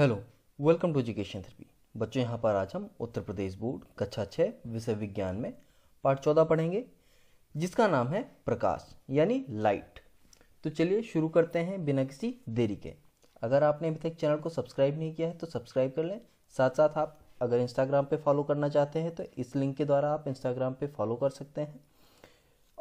hello welcome to education therapy बच्चों यहाँ पर आज हम उत्तर प्रदेश बोर्ड कक्षा छः विषय विज्ञान में पाठ चौदह पढ़ेंगे जिसका नाम है प्रकाश यानी लाइट तो चलिए शुरू करते हैं बिना किसी देरी के अगर आपने अभी तक चैनल को सब्सक्राइब नहीं किया है तो सब्सक्राइब कर लें साथ साथ आप अगर इंस्टाग्राम पर फॉलो करना चाहते हैं तो इस लिंक के द्वारा आप इंस्टाग्राम पर फॉलो कर सकते हैं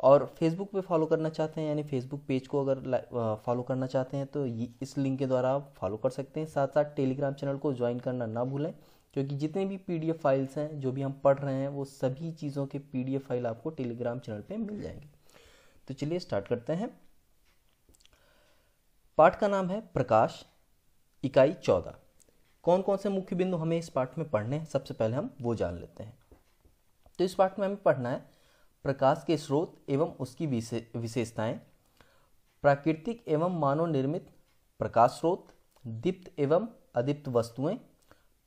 और फेसबुक पे फॉलो करना चाहते हैं यानी फेसबुक पेज को अगर फॉलो करना चाहते हैं तो इस लिंक के द्वारा आप फॉलो कर सकते हैं साथ साथ टेलीग्राम चैनल को ज्वाइन करना ना भूलें क्योंकि जितने भी पी फाइल्स हैं जो भी हम पढ़ रहे हैं वो सभी चीज़ों के पी फाइल आपको टेलीग्राम चैनल पर मिल जाएंगे तो चलिए स्टार्ट करते हैं पाठ का नाम है प्रकाश इकाई चौदह कौन कौन से मुख्य बिंदु हमें इस पाठ में पढ़ने हैं सबसे पहले हम वो जान लेते हैं तो इस पाठ में हमें पढ़ना है प्रकाश के स्रोत एवं उसकी विशेषताएं प्राकृतिक एवं मानव निर्मित प्रकाश स्रोत दीप्त एवं अदीप्त वस्तुएं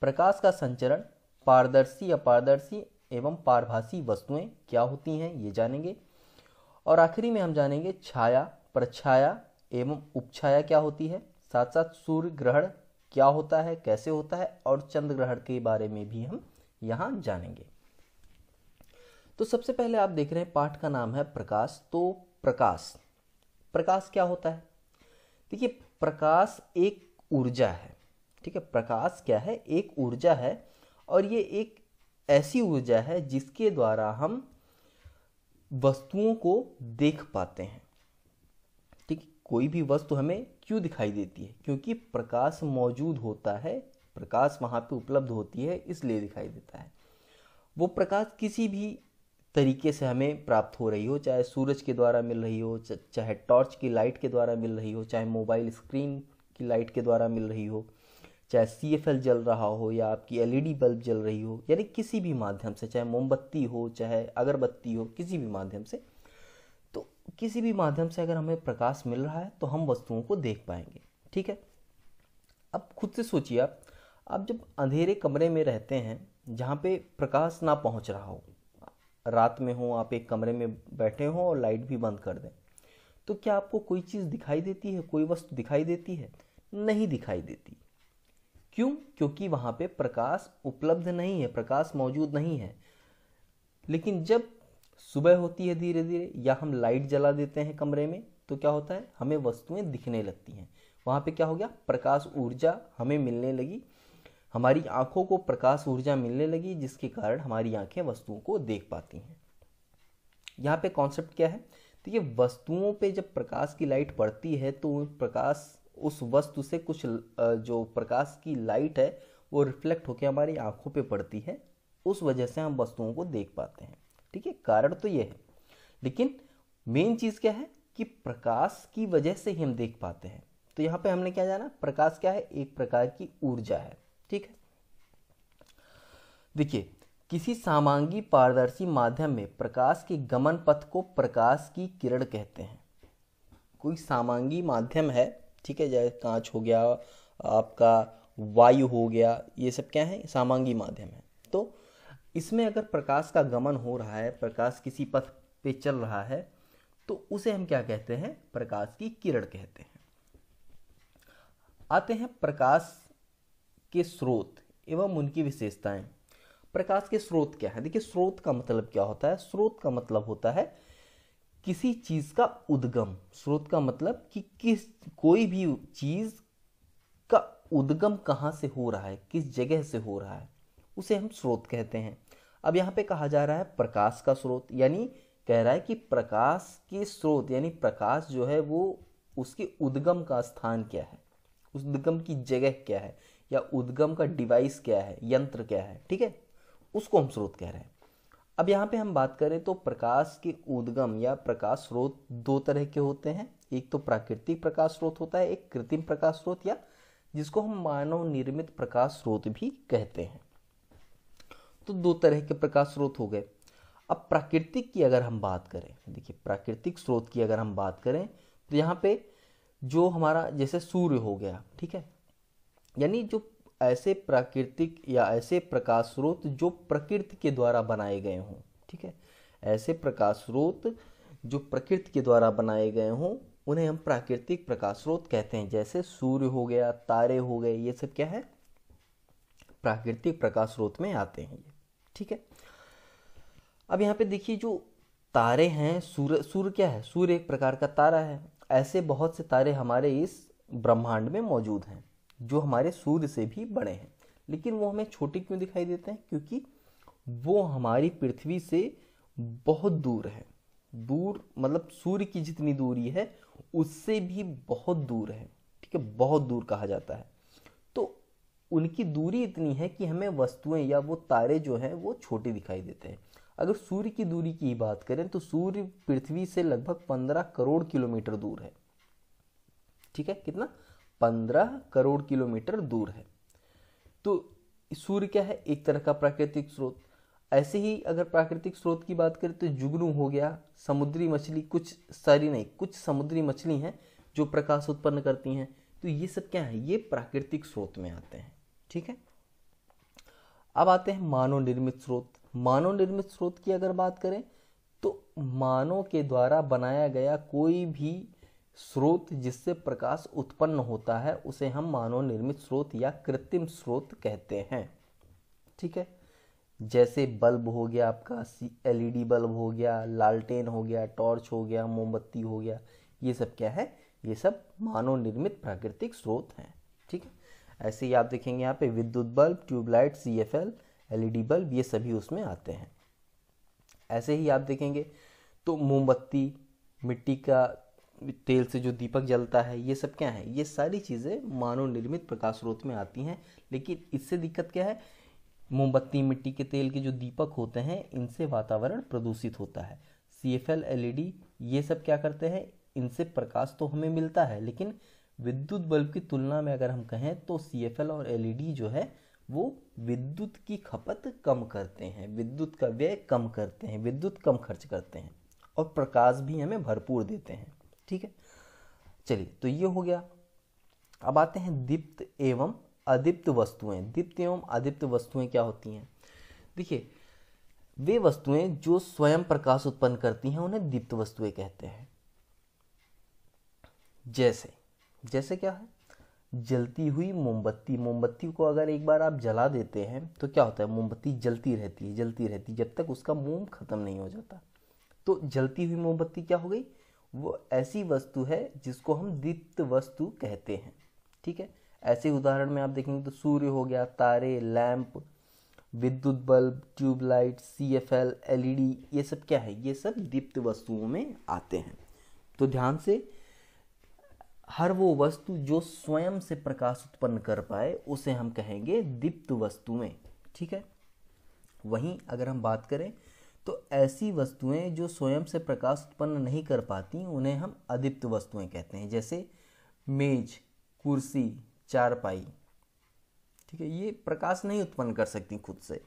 प्रकाश का संचरण पारदर्शी अपारदर्शी एवं पारभाषी वस्तुएं क्या होती हैं ये जानेंगे और आखिरी में हम जानेंगे छाया प्रछाया एवं उपछाया क्या होती है साथ साथ सूर्य ग्रहण क्या होता है कैसे होता है और चंद्र ग्रहण के बारे में भी हम यहाँ जानेंगे तो सबसे पहले आप देख रहे हैं पाठ का नाम है प्रकाश तो प्रकाश प्रकाश क्या होता है देखिए प्रकाश एक ऊर्जा है ठीक है प्रकाश क्या है एक ऊर्जा है और ये एक ऐसी ऊर्जा है जिसके द्वारा हम वस्तुओं को देख पाते हैं ठीक कोई भी वस्तु हमें क्यों दिखाई देती है क्योंकि प्रकाश मौजूद होता है प्रकाश वहां पे उपलब्ध होती है इसलिए दिखाई देता है वो प्रकाश किसी भी तरीके से हमें प्राप्त हो रही हो चाहे सूरज के द्वारा मिल रही हो चाहे टॉर्च की लाइट के द्वारा मिल रही हो चाहे मोबाइल स्क्रीन की लाइट के द्वारा मिल रही हो चाहे सी एफ एल जल रहा हो या आपकी एल ई डी बल्ब जल रही हो यानी किसी भी माध्यम से चाहे मोमबत्ती हो चाहे अगरबत्ती हो किसी भी माध्यम से तो किसी भी माध्यम से अगर हमें प्रकाश मिल रहा है तो हम वस्तुओं को देख पाएंगे ठीक है अब खुद से सोचिए आप आप जब अंधेरे कमरे में रहते हैं जहाँ पे प्रकाश ना पहुँच रहा हो रात में हो आप एक कमरे में बैठे हों और लाइट भी बंद कर दें तो क्या आपको कोई चीज़ दिखाई देती है कोई वस्तु दिखाई देती है नहीं दिखाई देती क्यों क्योंकि वहाँ पे प्रकाश उपलब्ध नहीं है प्रकाश मौजूद नहीं है लेकिन जब सुबह होती है धीरे धीरे या हम लाइट जला देते हैं कमरे में तो क्या होता है हमें वस्तुएं दिखने लगती हैं वहाँ पे क्या हो गया प्रकाश ऊर्जा हमें मिलने लगी हमारी आंखों को प्रकाश ऊर्जा मिलने लगी जिसके कारण हमारी आंखें वस्तुओं को देख पाती हैं यहाँ पे कॉन्सेप्ट क्या है तो ये वस्तुओं पे जब प्रकाश की लाइट पड़ती है तो प्रकाश उस वस्तु से कुछ जो प्रकाश की लाइट है वो रिफ्लेक्ट होकर हमारी आंखों पे पड़ती है उस वजह से हम वस्तुओं को देख पाते हैं ठीक है कारण तो ये है लेकिन मेन चीज़ क्या है कि प्रकाश की वजह से ही हम देख पाते हैं तो यहाँ पे हमने क्या जाना प्रकाश क्या है एक प्रकार की ऊर्जा है ठीक है देखिए किसी सामांगी पारदर्शी माध्यम में प्रकाश के गमन पथ को प्रकाश की किरण कहते हैं कोई सामांगी माध्यम है ठीक है जैसे कांच हो गया आपका वायु हो गया ये सब क्या है सामांगी माध्यम है तो इसमें अगर प्रकाश का गमन हो रहा है प्रकाश किसी पथ पे चल रहा है तो उसे हम क्या कहते हैं प्रकाश की किरण कहते हैं आते हैं प्रकाश के स्रोत एवं उनकी विशेषताएं प्रकाश के स्रोत क्या है देखिए स्रोत का मतलब क्या होता है स्रोत का मतलब होता है किसी चीज का उद्गम स्रोत का मतलब कि किस कोई भी चीज का उद्गम कहाँ से हो रहा है किस जगह से हो रहा है उसे हम स्रोत कहते हैं अब यहाँ पे कहा जा रहा है प्रकाश का स्रोत यानी कह रहा है कि प्रकाश के स्रोत यानी प्रकाश जो है वो उसके उद्गम का स्थान क्या है उद्गम की जगह क्या है या उद्गम का डिवाइस क्या है यंत्र क्या है ठीक है उसको हम स्रोत कह रहे हैं अब यहाँ पे हम बात करें तो प्रकाश के उद्गम या प्रकाश स्रोत दो तरह के होते हैं एक तो प्राकृतिक प्रकाश स्रोत होता है एक कृत्रिम प्रकाश स्रोत या जिसको हम मानव निर्मित प्रकाश स्रोत भी कहते हैं तो दो तरह के प्रकाश स्रोत हो गए अब प्राकृतिक की अगर हम बात करें देखिए प्राकृतिक स्रोत की अगर हम बात करें तो यहाँ पे जो हमारा जैसे सूर्य हो गया ठीक है यानी जो ऐसे प्राकृतिक या ऐसे प्रकाश स्रोत जो प्रकृति के द्वारा बनाए गए हों ठीक है ऐसे प्रकाश स्रोत जो प्रकृति के द्वारा बनाए गए हों उन्हें हम प्राकृतिक प्रकाश स्रोत कहते हैं जैसे सूर्य हो गया तारे हो गए ये सब क्या है प्राकृतिक प्रकाश स्रोत में आते हैं ये ठीक है अब यहाँ पे देखिए जो तारे हैं सूर्य सूर्य क्या है सूर्य एक प्रकार का तारा है ऐसे बहुत से तारे हमारे इस ब्रह्मांड में मौजूद हैं जो हमारे सूर्य से भी बड़े हैं लेकिन वो हमें छोटे क्यों दिखाई देते हैं क्योंकि वो हमारी पृथ्वी से बहुत दूर है दूर मतलब सूर्य की जितनी दूरी है उससे भी बहुत दूर है ठीक है बहुत दूर कहा जाता है तो उनकी दूरी इतनी है कि हमें वस्तुएं या वो तारे जो हैं वो छोटे दिखाई देते हैं अगर सूर्य की दूरी की बात करें तो सूर्य पृथ्वी से लगभग पंद्रह करोड़ किलोमीटर दूर है ठीक है कितना पंद्रह करोड़ किलोमीटर दूर है तो सूर्य क्या है एक तरह का प्राकृतिक स्रोत ऐसे ही अगर प्राकृतिक स्रोत की बात करें तो जुगनू हो गया समुद्री मछली कुछ सारी नहीं कुछ समुद्री मछली हैं जो प्रकाश उत्पन्न करती हैं तो ये सब क्या है ये प्राकृतिक स्रोत में आते हैं ठीक है अब आते हैं मानव निर्मित स्रोत मानव निर्मित स्रोत की अगर बात करें तो मानव के द्वारा बनाया गया कोई भी स्रोत जिससे प्रकाश उत्पन्न होता है उसे हम मानव निर्मित स्रोत या कृत्रिम स्रोत कहते हैं ठीक है जैसे बल्ब हो गया आपका एलईडी बल्ब हो गया लालटेन हो गया टॉर्च हो गया मोमबत्ती हो गया ये सब क्या है ये सब मानव निर्मित प्राकृतिक स्रोत हैं ठीक है ऐसे ही आप देखेंगे यहाँ पे विद्युत bulb tube light C F L LED bulb ये सभी उसमें आते हैं ऐसे ही आप देखेंगे तो मोमबत्ती मिट्टी का तेल से जो दीपक जलता है ये सब क्या है ये सारी चीज़ें मानव निर्मित प्रकाश स्रोत में आती हैं लेकिन इससे दिक्कत क्या है मोमबत्ती मिट्टी के तेल के जो दीपक होते हैं इनसे वातावरण प्रदूषित होता है C F L L E D ये सब क्या करते हैं इनसे प्रकाश तो हमें मिलता है लेकिन विद्युत बल्ब की तुलना में अगर हम कहें तो सी एफ एल और एल ई डी जो है वो विद्युत की खपत कम करते हैं विद्युत का व्यय कम करते हैं विद्युत कम खर्च करते हैं और प्रकाश भी हमें भरपूर देते हैं ठीक है चलिए तो ये हो गया अब आते हैं दीप्त एवं अदीप्त वस्तुएं दीप्त एवं अदीप्त वस्तुएं क्या होती हैं देखिए वे वस्तुएं जो स्वयं प्रकाश उत्पन्न करती हैं उन्हें दीप्त वस्तुएं कहते हैं जैसे जैसे क्या है जलती हुई मोमबत्ती मोमबत्ती को अगर एक बार आप जला देते हैं तो क्या होता है मोमबत्ती जलती रहती है जलती रहती है जब तक उसका मोम खत्म नहीं हो जाता तो जलती हुई मोमबत्ती क्या हो गई वो ऐसी वस्तु है जिसको हम दीप्त वस्तु कहते हैं ठीक है ऐसे उदाहरण में आप देखेंगे तो सूर्य हो गया तारे लैंप विद्युत bulb tube light C F L L E D ये सब क्या है ये सब दीप्त वस्तुओं में आते हैं तो ध्यान से हर वो वस्तु जो स्वयं से प्रकाश उत्पन्न कर पाए उसे हम कहेंगे दीप्त वस्तुएं ठीक है वहीं अगर हम बात करें तो ऐसी वस्तुएं जो स्वयं से प्रकाश उत्पन्न नहीं कर पाती उन्हें हम अधिप्त वस्तुएं कहते हैं जैसे मेज कुर्सी चारपाई ठीक है ये प्रकाश नहीं उत्पन्न कर सकती खुद से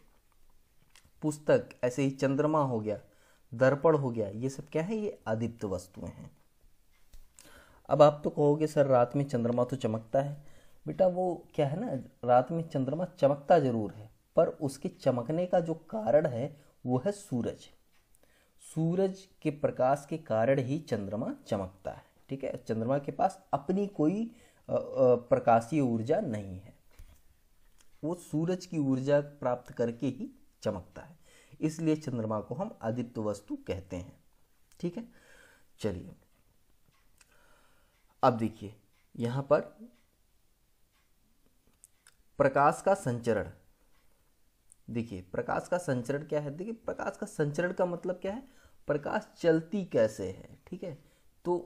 पुस्तक ऐसे ही चंद्रमा हो गया दर्पण हो गया ये सब क्या है ये अधिप्त वस्तुएं हैं अब आप तो कहोगे सर रात में चंद्रमा तो चमकता है बेटा वो क्या है ना रात में चंद्रमा चमकता जरूर है पर उसके चमकने का जो कारण है वो है सूरज सूरज के प्रकाश के कारण ही चंद्रमा चमकता है ठीक है चंद्रमा के पास अपनी कोई प्रकाशीय ऊर्जा नहीं है वो सूरज की ऊर्जा प्राप्त करके ही चमकता है इसलिए चंद्रमा को हम आदित्य वस्तु कहते हैं ठीक है चलिए अब देखिए यहां पर प्रकाश का संचरण देखिए प्रकाश का संचरण क्या है देखिए प्रकाश का संचरण का मतलब क्या है प्रकाश चलती कैसे है ठीक है तो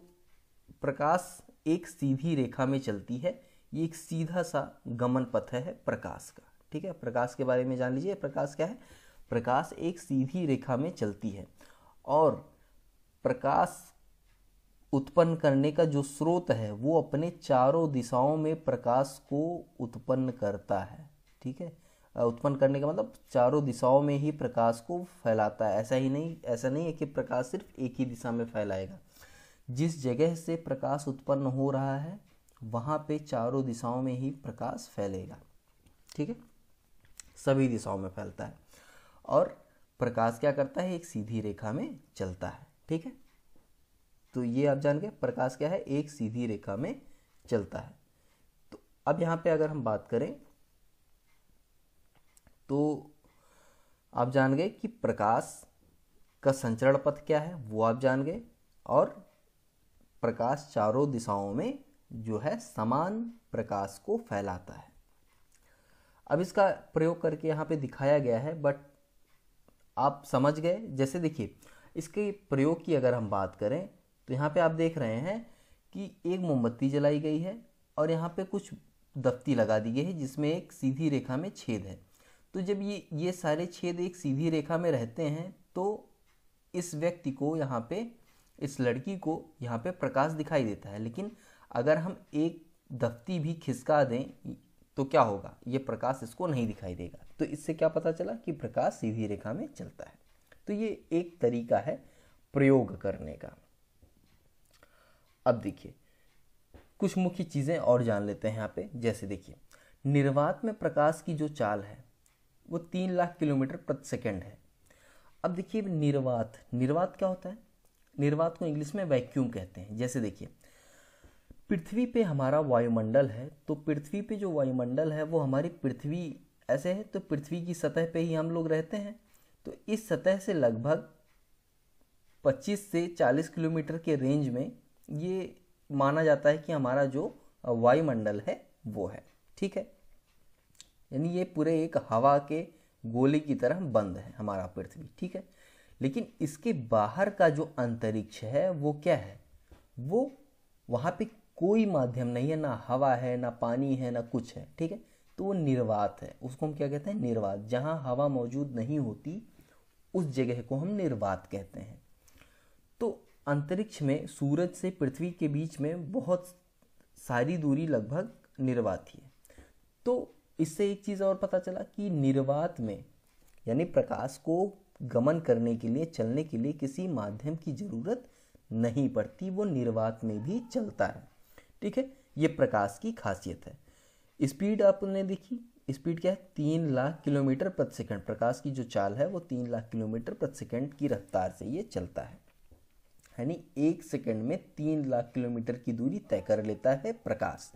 प्रकाश एक सीधी रेखा में चलती है ये एक सीधा सा गमन पथ है प्रकाश का ठीक है प्रकाश के बारे में जान लीजिए प्रकाश क्या है प्रकाश एक सीधी रेखा में चलती है और प्रकाश उत्पन्न करने का जो स्रोत है वो अपने चारों दिशाओं में प्रकाश को उत्पन्न करता है ठीक है उत्पन्न करने का मतलब चारों दिशाओं में ही प्रकाश को फैलाता है ऐसा ही नहीं ऐसा नहीं है कि प्रकाश सिर्फ एक ही दिशा में फैलाएगा जिस जगह से प्रकाश उत्पन्न हो रहा है वहाँ पे चारों दिशाओं में ही प्रकाश फैलेगा ठीक है सभी दिशाओं में फैलता है और प्रकाश क्या करता है एक सीधी रेखा में चलता है ठीक है तो ये आप जान गए प्रकाश क्या है एक सीधी रेखा में चलता है तो अब यहाँ पे अगर हम बात करें तो आप जान गए कि प्रकाश का संचरण पथ क्या है वो आप जान गए और प्रकाश चारों दिशाओं में जो है समान प्रकाश को फैलाता है अब इसका प्रयोग करके यहाँ पे दिखाया गया है बट आप समझ गए जैसे देखिए इसके प्रयोग की अगर हम बात करें तो यहाँ पे आप देख रहे हैं कि एक मोमबत्ती जलाई गई है और यहाँ पे कुछ दफ्ती लगा दी गई है जिसमें एक सीधी रेखा में छेद है तो जब ये ये सारे छेद एक सीधी रेखा में रहते हैं तो इस व्यक्ति को यहाँ पे इस लड़की को यहाँ पे प्रकाश दिखाई देता है लेकिन अगर हम एक दफ्ती भी खिसका दें तो क्या होगा ये प्रकाश इसको नहीं दिखाई देगा तो इससे क्या पता चला कि प्रकाश सीधी रेखा में चलता है तो ये एक तरीका है प्रयोग करने का अब देखिए कुछ मुख्य चीज़ें और जान लेते हैं यहाँ पे जैसे देखिए निर्वात में प्रकाश की जो चाल है वो तीन लाख किलोमीटर प्रति सेकेंड है अब देखिए निर्वात निर्वात क्या होता है निर्वात को इंग्लिश में वैक्यूम कहते हैं जैसे देखिए पृथ्वी पे हमारा वायुमंडल है तो पृथ्वी पे जो वायुमंडल है वो हमारी पृथ्वी ऐसे है तो पृथ्वी की सतह पे ही हम लोग रहते हैं तो इस सतह से लगभग 25 से 40 किलोमीटर के रेंज में ये माना जाता है कि हमारा जो वायुमंडल है वो है ठीक है यानी ये पूरे एक हवा के गोले की तरह बंद है हमारा पृथ्वी ठीक है लेकिन इसके बाहर का जो अंतरिक्ष है वो क्या है वो वहाँ पे कोई माध्यम नहीं है ना हवा है ना पानी है ना कुछ है ठीक है तो वो निर्वात है उसको हम क्या कहते हैं निर्वात जहाँ हवा मौजूद नहीं होती उस जगह को हम निर्वात कहते हैं तो अंतरिक्ष में सूरज से पृथ्वी के बीच में बहुत सारी दूरी लगभग निर्वात ही है तो इससे एक चीज़ और पता चला कि निर्वात में यानी प्रकाश को गमन करने के लिए चलने के लिए किसी माध्यम की जरूरत नहीं पड़ती वो निर्वात में भी चलता है ठीक है ये प्रकाश की खासियत है स्पीड आपने देखी स्पीड क्या है तीन लाख किलोमीटर प्रति सेकंड प्रकाश की जो चाल है वो तीन लाख किलोमीटर प्रति सेकंड की रफ्तार से ये चलता है यानी एक सेकंड में तीन लाख किलोमीटर की दूरी तय कर लेता है प्रकाश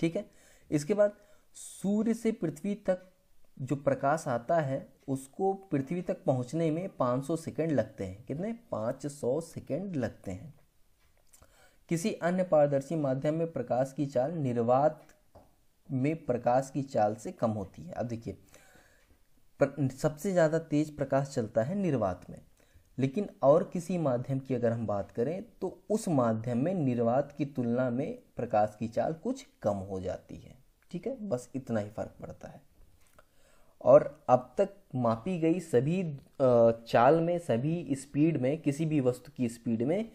ठीक है इसके बाद सूर्य से पृथ्वी तक जो प्रकाश आता है उसको पृथ्वी तक पहुंचने में 500 सेकंड लगते हैं कितने 500 सेकंड लगते हैं किसी अन्य पारदर्शी माध्यम में प्रकाश की चाल निर्वात में प्रकाश की चाल से कम होती है अब देखिए सबसे ज़्यादा तेज प्रकाश चलता है निर्वात में लेकिन और किसी माध्यम की अगर हम बात करें तो उस माध्यम में निर्वात की तुलना में प्रकाश की चाल कुछ कम हो जाती है ठीक है बस इतना ही फर्क पड़ता है और अब तक मापी गई सभी चाल में सभी स्पीड में किसी भी वस्तु की स्पीड में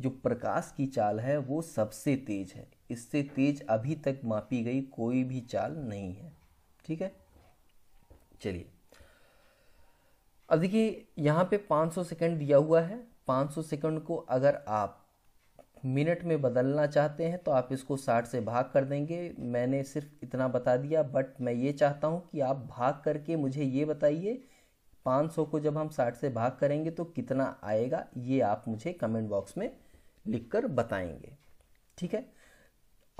जो प्रकाश की चाल है वो सबसे तेज है इससे तेज अभी तक मापी गई कोई भी चाल नहीं है ठीक है चलिए अब देखिए यहाँ पे 500 सेकंड दिया हुआ है 500 सेकंड को अगर आप मिनट में बदलना चाहते हैं तो आप इसको 60 से भाग कर देंगे मैंने सिर्फ इतना बता दिया बट मैं ये चाहता हूँ कि आप भाग करके मुझे ये बताइए 500 को जब हम 60 से भाग करेंगे तो कितना आएगा ये आप मुझे कमेंट बॉक्स में लिखकर बताएंगे ठीक है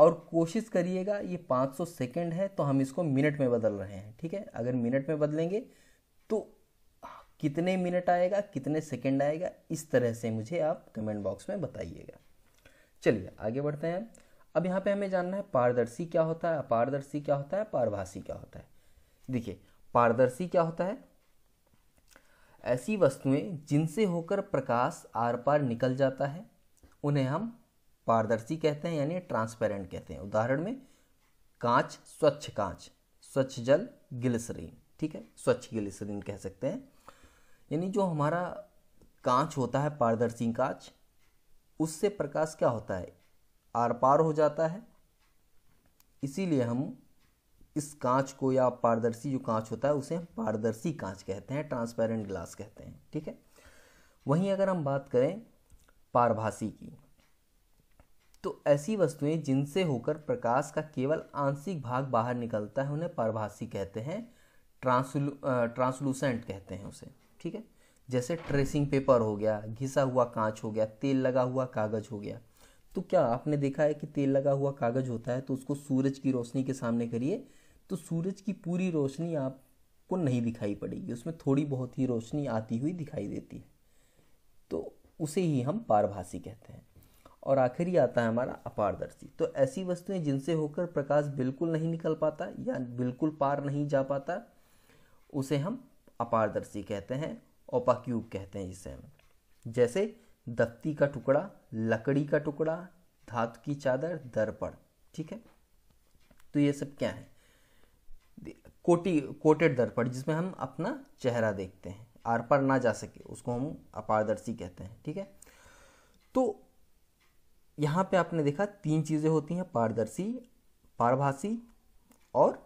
और कोशिश करिएगा ये 500 सेकंड है तो हम इसको मिनट में बदल रहे हैं ठीक है अगर मिनट में बदलेंगे तो कितने मिनट आएगा कितने सेकंड आएगा इस तरह से मुझे आप कमेंट बॉक्स में बताइएगा चलिए आगे बढ़ते हैं अब यहाँ पे हमें जानना है पारदर्शी क्या होता है अपारदर्शी क्या होता है पारभाषी क्या होता है देखिए पारदर्शी क्या होता है ऐसी वस्तुएं जिनसे होकर प्रकाश आर पार निकल जाता है उन्हें हम पारदर्शी कहते हैं यानी ट्रांसपेरेंट कहते हैं उदाहरण में कांच स्वच्छ कांच स्वच्छ जल गिलसरीन ठीक है स्वच्छ गिलसरीन कह सकते हैं यानी जो हमारा कांच होता है पारदर्शी कांच उससे प्रकाश क्या होता है आर पार हो जाता है इसीलिए हम इस कांच को या पारदर्शी जो कांच होता है उसे हम पारदर्शी कांच कहते हैं ट्रांसपेरेंट ग्लास कहते हैं ठीक है वहीं अगर हम बात करें पारभासी की तो ऐसी वस्तुएं जिनसे होकर प्रकाश का केवल आंशिक भाग बाहर निकलता है उन्हें पारभासी कहते हैं ट्रांसलू ट्रांसलूसेंट कहते हैं उसे ठीक है जैसे ट्रेसिंग पेपर हो गया घिसा हुआ कांच हो गया तेल लगा हुआ कागज़ हो गया तो क्या आपने देखा है कि तेल लगा हुआ कागज़ होता है तो उसको सूरज की रोशनी के सामने करिए तो सूरज की पूरी रोशनी आपको नहीं दिखाई पड़ेगी उसमें थोड़ी बहुत ही रोशनी आती हुई दिखाई देती है तो उसे ही हम पारभाषी कहते हैं और आखिर ही आता है हमारा अपारदर्शी तो ऐसी वस्तुएं जिनसे होकर प्रकाश बिल्कुल नहीं निकल पाता या बिल्कुल पार नहीं जा पाता उसे हम अपारदर्शी कहते हैं ओपा क्यूब कहते हैं जिसे हम जैसे दत्ती का टुकड़ा लकड़ी का टुकड़ा धातु की चादर दर्पण ठीक है तो ये सब क्या है कोटी कोटेड दर्पण जिसमें हम अपना चेहरा देखते हैं आर पर ना जा सके उसको हम अपारदर्शी कहते हैं ठीक है तो यहाँ पे आपने देखा तीन चीज़ें होती हैं पारदर्शी पारभाषी और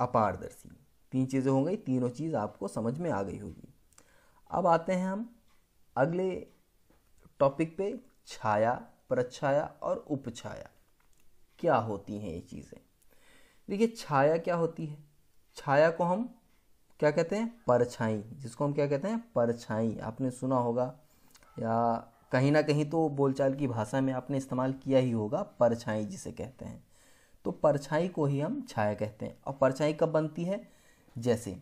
अपारदर्शी तीन चीज़ें हो गई तीनों चीज़ आपको समझ में आ गई होगी अब आते हैं हम अगले टॉपिक पे छाया परछाया और उपछाया क्या होती हैं ये चीज़ें देखिए छाया क्या होती है छाया को हम क्या कहते हैं परछाई जिसको हम क्या कहते हैं परछाई आपने सुना होगा या कहीं ना कहीं तो बोलचाल की भाषा में आपने इस्तेमाल किया ही होगा परछाई जिसे कहते हैं तो परछाई को ही हम छाया कहते हैं और परछाई कब बनती है जैसे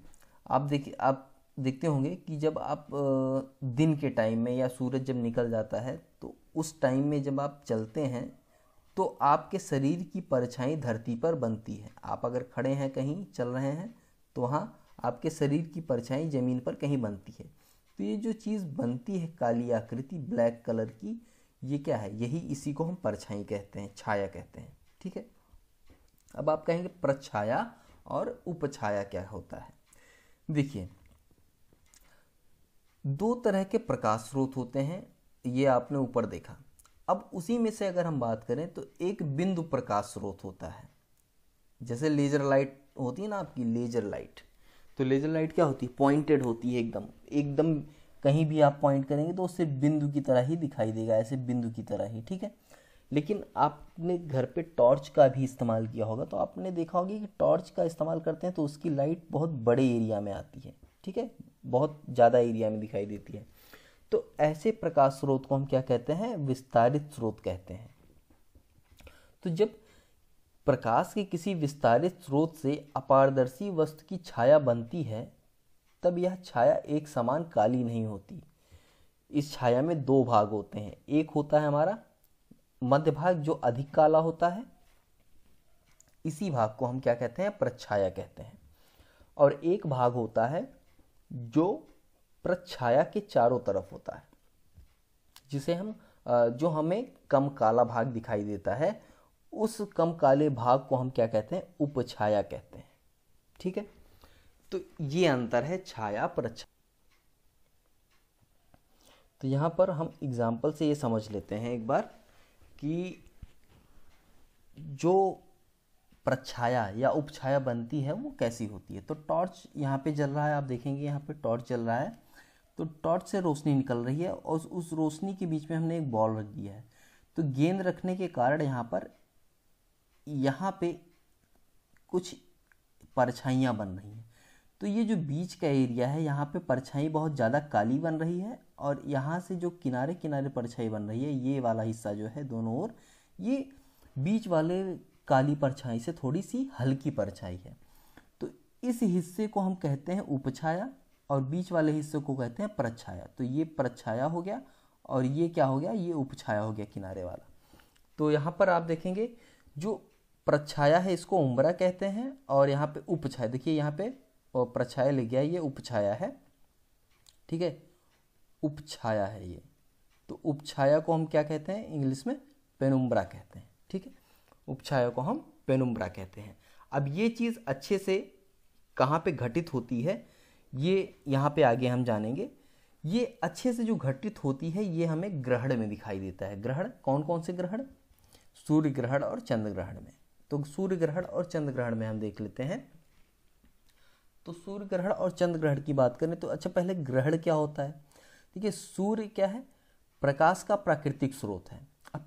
आप देखिए आप देखते होंगे कि जब आप दिन के टाइम में या सूरज जब निकल जाता है तो उस टाइम में जब आप चलते हैं तो आपके शरीर की परछाई धरती पर बनती है आप अगर खड़े हैं कहीं चल रहे हैं तो वहाँ आपके शरीर की परछाई ज़मीन पर कहीं बनती है तो ये जो चीज़ बनती है काली आकृति ब्लैक कलर की ये क्या है यही इसी को हम परछाई कहते हैं छाया कहते हैं ठीक है अब आप कहेंगे प्रछाया और उपछाया क्या होता है देखिए दो तरह के प्रकाश स्रोत होते हैं ये आपने ऊपर देखा अब उसी में से अगर हम बात करें तो एक बिंदु प्रकाश स्रोत होता है जैसे लेजर लाइट होती है ना आपकी लेजर लाइट तो लेजर लाइट क्या होती है पॉइंटेड होती है एकदम एकदम कहीं भी आप पॉइंट करेंगे तो उससे बिंदु की तरह ही दिखाई देगा ऐसे बिंदु की तरह ही ठीक है लेकिन आपने घर पे टॉर्च का भी इस्तेमाल किया होगा तो आपने देखा होगा कि टॉर्च का इस्तेमाल करते हैं तो उसकी लाइट बहुत बड़े एरिया में आती है ठीक है बहुत ज़्यादा एरिया में दिखाई देती है तो ऐसे प्रकाश स्रोत को हम क्या कहते हैं विस्तारित स्रोत कहते हैं तो जब प्रकाश के किसी विस्तारित स्रोत से अपारदर्शी वस्तु की छाया बनती है तब यह छाया एक समान काली नहीं होती इस छाया में दो भाग होते हैं एक होता है हमारा मध्य भाग जो अधिक काला होता है इसी भाग को हम क्या कहते हैं प्रच्छाया कहते हैं और एक भाग होता है जो प्रच्छाया के चारों तरफ होता है जिसे हम जो हमें कम काला भाग दिखाई देता है उस कम काले भाग को हम क्या कहते हैं उपछाया कहते हैं ठीक है तो ये अंतर है छाया प्रच्छाया तो यहाँ पर हम एग्जाम्पल से ये समझ लेते हैं एक बार कि जो प्रछाया या उपछाया बनती है वो कैसी होती है तो टॉर्च यहाँ पे जल रहा है आप देखेंगे यहाँ पे टॉर्च जल रहा है तो टॉर्च से रोशनी निकल रही है और उस रोशनी के बीच में हमने एक बॉल रख दिया है तो गेंद रखने के कारण यहाँ पर यहाँ पे कुछ परछाइयाँ बन रही हैं तो ये जो बीच का एरिया है यहाँ पे परछाई बहुत ज़्यादा काली बन रही है और यहाँ से जो किनारे किनारे परछाई बन रही है ये वाला हिस्सा जो है दोनों ओर ये बीच वाले काली परछाई से थोड़ी सी हल्की परछाई है तो इस हिस्से को हम कहते हैं उपछाया और बीच वाले हिस्से को कहते हैं परछाया तो ये परछाया हो गया और ये क्या हो गया ये उपछाया हो गया किनारे वाला तो यहाँ पर आप देखेंगे जो परछाया है इसको उम्बरा कहते हैं और यहाँ पे उपछाया देखिए यहाँ पे और परछाया लिख गया ये उपछाया है ठीक है उपछाया है ये तो उपछाया को हम क्या कहते हैं इंग्लिश में पेनुम्बरा कहते हैं ठीक है उपछाया को हम पेनुम्ब्रा कहते हैं अब ये चीज़ अच्छे से कहाँ पे घटित होती है ये यहाँ पे आगे हम जानेंगे ये अच्छे से जो घटित होती है ये हमें ग्रहण में दिखाई देता है ग्रहण कौन कौन से ग्रहण सूर्य ग्रहण और चंद्र ग्रहण में तो सूर्य ग्रहण और चंद्र ग्रहण में हम देख लेते हैं तो सूर्य ग्रहण और चंद्र ग्रहण की बात करें तो अच्छा पहले ग्रहण क्या होता है देखिए सूर्य क्या है प्रकाश का प्राकृतिक स्रोत है अब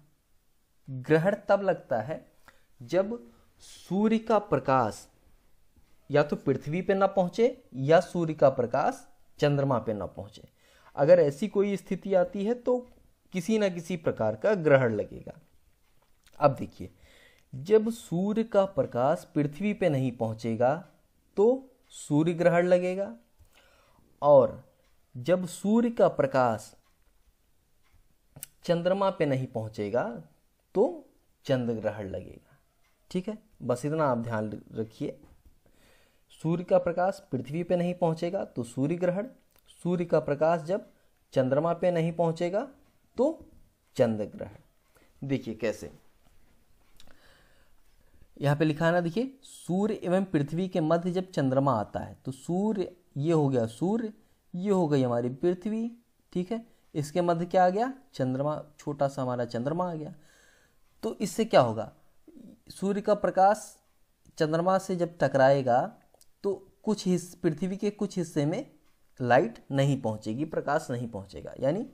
ग्रहण तब लगता है जब सूर्य का प्रकाश या तो पृथ्वी पे ना पहुंचे या सूर्य का प्रकाश चंद्रमा पे ना पहुंचे अगर ऐसी कोई स्थिति आती है तो किसी ना किसी प्रकार का ग्रहण लगेगा अब देखिए जब सूर्य का प्रकाश पृथ्वी पे नहीं पहुंचेगा तो सूर्य ग्रहण लगेगा और जब सूर्य का प्रकाश चंद्रमा पे नहीं पहुंचेगा तो चंद्र ग्रहण लगेगा ठीक है बस इतना आप ध्यान रखिए सूर्य का प्रकाश पृथ्वी पे नहीं पहुंचेगा तो सूर्य ग्रहण सूर्य का प्रकाश जब चंद्रमा पे नहीं पहुंचेगा तो चंद्र ग्रहण देखिए कैसे यहाँ पे लिखा है ना देखिए सूर्य एवं पृथ्वी के मध्य जब चंद्रमा आता है तो सूर्य ये हो गया सूर्य ये हो गई हमारी पृथ्वी ठीक है इसके मध्य क्या आ गया चंद्रमा छोटा सा हमारा चंद्रमा आ गया तो इससे क्या होगा सूर्य का प्रकाश चंद्रमा से जब टकराएगा तो कुछ हिस्स पृथ्वी के कुछ हिस्से में लाइट नहीं पहुंचेगी प्रकाश नहीं पहुंचेगा यानी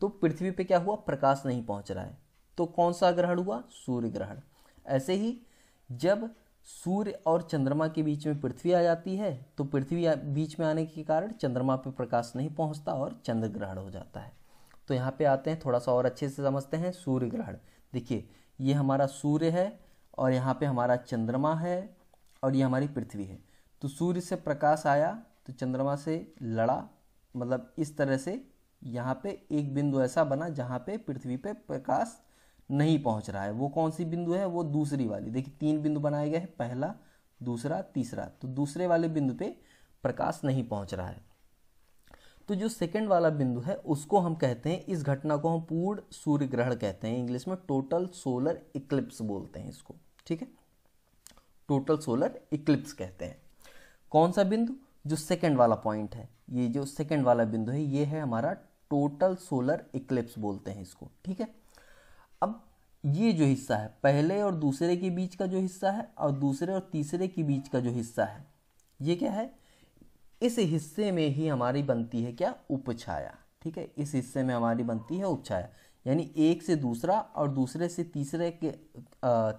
तो पृथ्वी पे क्या हुआ प्रकाश नहीं पहुंच रहा है तो कौन सा ग्रहण हुआ सूर्य ग्रहण ऐसे ही जब सूर्य और चंद्रमा के बीच में पृथ्वी आ जाती है तो पृथ्वी बीच में आने के कारण चंद्रमा पे प्रकाश नहीं पहुंचता और चंद्र ग्रहण हो जाता है तो यहाँ पे आते हैं थोड़ा सा और अच्छे से समझते हैं सूर्य ग्रहण देखिए ये हमारा सूर्य है और यहाँ पे हमारा चंद्रमा है और ये हमारी पृथ्वी है तो सूर्य से प्रकाश आया तो चंद्रमा से लड़ा मतलब इस तरह से यहाँ पे एक बिंदु ऐसा बना जहाँ पे पृथ्वी पे प्रकाश नहीं पहुँच रहा है वो कौन सी बिंदु है वो दूसरी वाली देखिए तीन बिंदु बनाए गए हैं पहला दूसरा तीसरा तो दूसरे वाले बिंदु पे प्रकाश नहीं पहुँच रहा है तो जो सेकंड वाला बिंदु है उसको हम कहते हैं इस घटना को हम पूर्ण सूर्य ग्रहण कहते हैं इंग्लिश में टोटल सोलर इक्लिप्स बोलते हैं इसको ठीक है टोटल सोलर इक्लिप्स कहते हैं कौन सा बिंदु जो सेकेंड वाला पॉइंट है ये जो सेकेंड वाला बिंदु है ये है हमारा टोटल सोलर इक्लिप्स बोलते हैं इसको ठीक है अब ये जो हिस्सा है पहले और दूसरे के बीच का जो हिस्सा है और दूसरे और तीसरे के बीच का जो हिस्सा है ये क्या है इस हिस्से में ही हमारी बनती है क्या उपछाया ठीक है इस हिस्से में हमारी बनती है उपछाया यानी एक से दूसरा और दूसरे से तीसरे के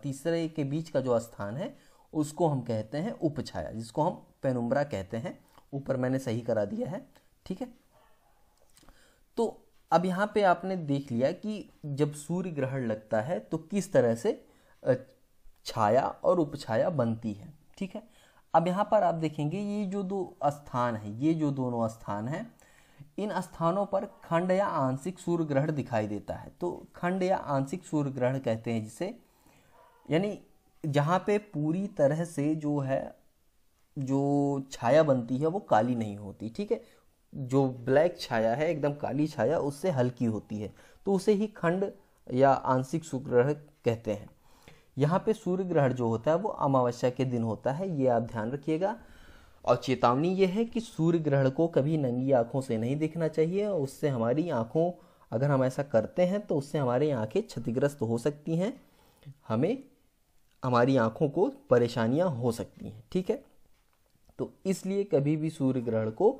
तीसरे के बीच का जो स्थान है उसको हम कहते हैं उपछाया जिसको हम पेनुम्ब्रा कहते हैं ऊपर मैंने सही करा दिया है ठीक है तो अब यहाँ पे आपने देख लिया कि जब सूर्य ग्रहण लगता है तो किस तरह से छाया और उपछाया बनती है ठीक है अब यहाँ पर आप देखेंगे ये जो दो स्थान है ये जो दोनों स्थान हैं इन स्थानों पर खंड या आंशिक सूर्य ग्रहण दिखाई देता है तो खंड या आंशिक सूर्य ग्रहण कहते हैं जिसे यानी जहाँ पे पूरी तरह से जो है जो छाया बनती है वो काली नहीं होती ठीक है जो ब्लैक छाया है एकदम काली छाया उससे हल्की होती है तो उसे ही खंड या आंशिक सूर्य ग्रहण कहते हैं यहाँ पे सूर्य ग्रहण जो होता है वो अमावस्या के दिन होता है ये आप ध्यान रखिएगा और चेतावनी ये है कि सूर्य ग्रहण को कभी नंगी आंखों से नहीं देखना चाहिए और उससे हमारी आंखों अगर हम ऐसा करते हैं तो उससे हमारी आंखें क्षतिग्रस्त हो सकती हैं हमें हमारी आंखों को परेशानियां हो सकती हैं ठीक है तो इसलिए कभी भी सूर्य ग्रहण को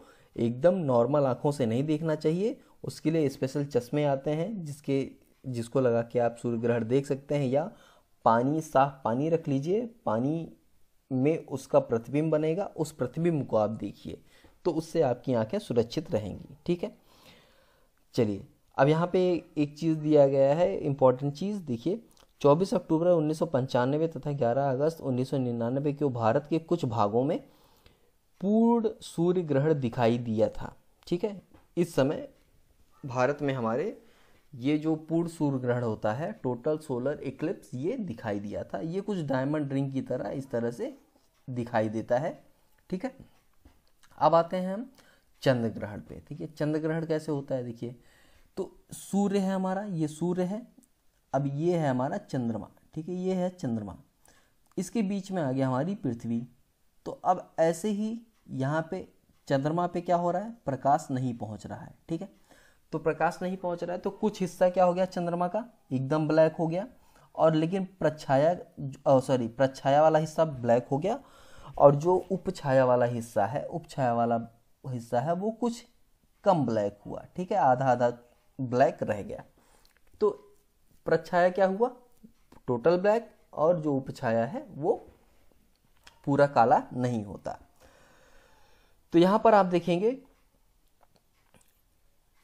एकदम नॉर्मल आंखों से नहीं देखना चाहिए उसके लिए स्पेशल चश्मे आते हैं जिसके जिसको लगा के आप सूर्य ग्रहण देख सकते हैं या पानी साफ पानी रख लीजिए पानी में उसका प्रतिबिंब बनेगा उस प्रतिबिंब को आप देखिए तो उससे आपकी आंखें सुरक्षित रहेंगी ठीक है चलिए अब यहाँ पे एक चीज़ दिया गया है इम्पॉर्टेंट चीज़ देखिए 24 अक्टूबर उन्नीस तथा 11 अगस्त उन्नीस को भारत के कुछ भागों में पूर्ण सूर्य ग्रहण दिखाई दिया था ठीक है इस समय भारत में हमारे ये जो पूर्ण सूर्य ग्रहण होता है टोटल सोलर इक्लिप्स ये दिखाई दिया था ये कुछ डायमंड रिंग की तरह इस तरह से दिखाई देता है ठीक है अब आते हैं हम चंद्र ग्रहण पे ठीक है चंद्र ग्रहण कैसे होता है देखिए तो सूर्य है हमारा ये सूर्य है अब ये है हमारा चंद्रमा ठीक है ये है चंद्रमा इसके बीच में आ गया हमारी पृथ्वी तो अब ऐसे ही यहाँ पे चंद्रमा पे क्या हो रहा है प्रकाश नहीं पहुँच रहा है ठीक है तो प्रकाश नहीं पहुंच रहा है तो कुछ हिस्सा क्या हो गया चंद्रमा का एकदम ब्लैक हो गया और लेकिन प्रछाया सॉरी प्रछाया वाला हिस्सा ब्लैक हो गया और जो उपछाया वाला हिस्सा है उपछाया वाला हिस्सा है वो कुछ कम ब्लैक हुआ ठीक है आधा आधा ब्लैक रह गया तो प्रछाया क्या हुआ टोटल ब्लैक और जो उपछाया है वो पूरा काला नहीं होता तो यहां पर आप देखेंगे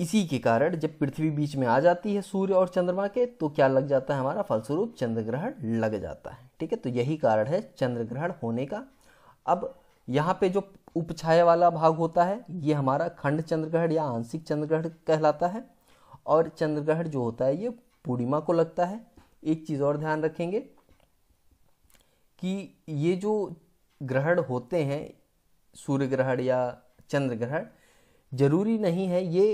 इसी के कारण जब पृथ्वी बीच में आ जाती है सूर्य और चंद्रमा के तो क्या लग जाता है हमारा फलस्वरूप चंद्र ग्रहण लग जाता है ठीक है तो यही कारण है चंद्र ग्रहण होने का अब यहाँ पे जो उपछाया वाला भाग होता है ये हमारा खंड चंद्र ग्रहण या आंशिक चंद्र ग्रहण कहलाता है और चंद्र ग्रहण जो होता है ये पूर्णिमा को लगता है एक चीज़ और ध्यान रखेंगे कि ये जो ग्रहण होते हैं सूर्य ग्रहण या चंद्र ग्रहण जरूरी नहीं है ये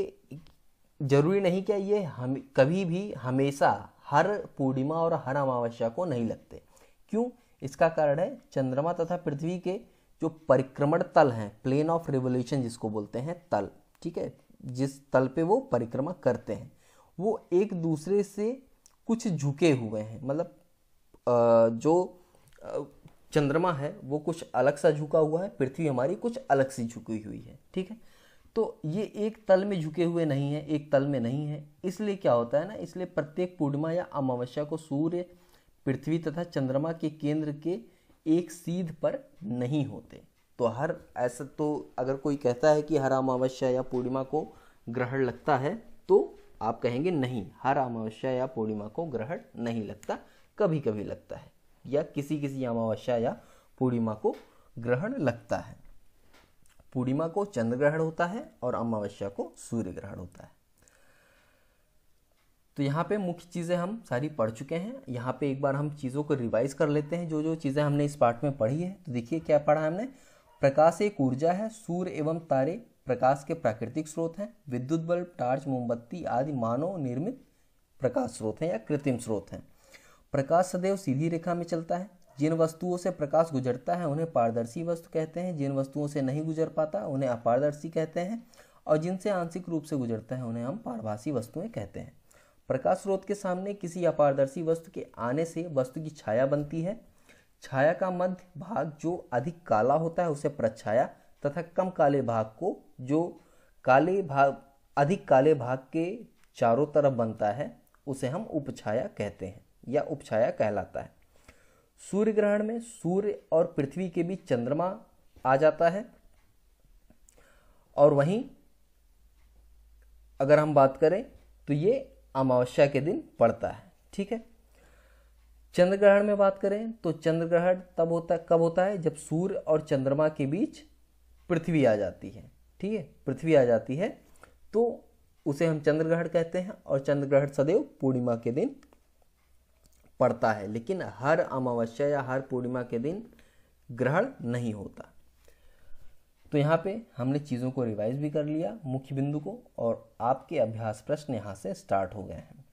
जरूरी नहीं क्या ये हम कभी भी हमेशा हर पूर्णिमा और हर अमावस्या को नहीं लगते क्यों इसका कारण है चंद्रमा तथा पृथ्वी के जो परिक्रमण तल हैं प्लेन ऑफ रिवोल्यूशन जिसको बोलते हैं तल ठीक है जिस तल पे वो परिक्रमा करते हैं वो एक दूसरे से कुछ झुके हुए हैं मतलब जो चंद्रमा है वो कुछ अलग सा झुका हुआ है पृथ्वी हमारी कुछ अलग सी झुकी हुई है ठीक है तो ये एक तल में झुके हुए नहीं है एक तल में नहीं है इसलिए क्या होता है ना इसलिए प्रत्येक पूर्णिमा या अमावस्या को सूर्य पृथ्वी तथा चंद्रमा के केंद्र के एक सीध पर नहीं होते तो हर ऐसा तो अगर कोई कहता है कि हर अमावस्या या पूर्णिमा को ग्रहण लगता है तो आप कहेंगे नहीं हर अमावस्या या पूर्णिमा को ग्रहण नहीं लगता कभी कभी लगता है या किसी किसी अमावस्या या पूर्णिमा को ग्रहण लगता है पूर्णिमा को चंद्र ग्रहण होता है और अमावस्या को सूर्य ग्रहण होता है तो यहाँ पे मुख्य चीज़ें हम सारी पढ़ चुके हैं यहाँ पे एक बार हम चीज़ों को रिवाइज कर लेते हैं जो जो चीज़ें हमने इस पार्ट में पढ़ी है तो देखिए क्या पढ़ा हमने प्रकाश एक ऊर्जा है सूर्य एवं तारे प्रकाश के प्राकृतिक स्रोत हैं विद्युत बल्ब टार्च मोमबत्ती आदि मानव निर्मित प्रकाश स्रोत हैं या कृत्रिम स्रोत हैं प्रकाश सदैव सीधी रेखा में चलता है जिन वस्तुओं से प्रकाश गुजरता है उन्हें पारदर्शी वस्तु कहते हैं जिन वस्तुओं से नहीं गुजर पाता उन्हें अपारदर्शी कहते हैं और जिनसे आंशिक रूप से गुजरता है उन्हें हम पारभाषी वस्तुएं कहते हैं प्रकाश स्रोत के सामने किसी अपारदर्शी वस्तु के आने से वस्तु की छाया बनती है छाया का मध्य भाग जो अधिक काला होता है उसे प्रछाया तथा कम काले भाग को जो काले भाग अधिक काले भाग के चारों तरफ बनता है उसे हम उपछाया कहते हैं या उपछाया कहलाता है सूर्य ग्रहण में सूर्य और पृथ्वी के बीच चंद्रमा आ जाता है और वहीं अगर हम बात करें तो ये अमावस्या के दिन पड़ता है ठीक है चंद्र ग्रहण में बात करें तो चंद्र ग्रहण तब होता कब होता है जब सूर्य और चंद्रमा के बीच पृथ्वी आ जाती है ठीक है पृथ्वी आ जाती है तो उसे हम चंद्र ग्रहण कहते हैं और चंद्र ग्रहण सदैव पूर्णिमा के दिन पड़ता है लेकिन हर अमावस्या या हर पूर्णिमा के दिन ग्रहण नहीं होता तो यहाँ पे हमने चीज़ों को रिवाइज भी कर लिया मुख्य बिंदु को और आपके अभ्यास प्रश्न यहाँ से स्टार्ट हो गए हैं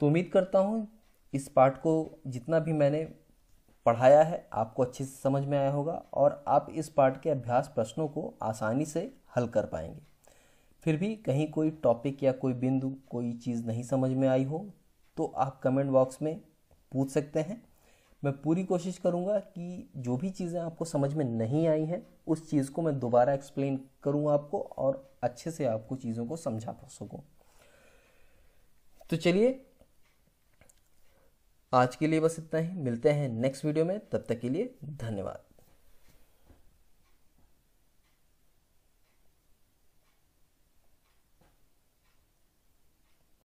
तो उम्मीद करता हूँ इस पार्ट को जितना भी मैंने पढ़ाया है आपको अच्छे से समझ में आया होगा और आप इस पार्ट के अभ्यास प्रश्नों को आसानी से हल कर पाएंगे फिर भी कहीं कोई टॉपिक या कोई बिंदु कोई चीज़ नहीं समझ में आई हो तो आप कमेंट बॉक्स में पूछ सकते हैं मैं पूरी कोशिश करूंगा कि जो भी चीज़ें आपको समझ में नहीं आई हैं उस चीज़ को मैं दोबारा एक्सप्लेन करूं आपको और अच्छे से आपको चीज़ों को समझा सकूँ तो चलिए आज के लिए बस इतना ही मिलते हैं नेक्स्ट वीडियो में तब तक के लिए धन्यवाद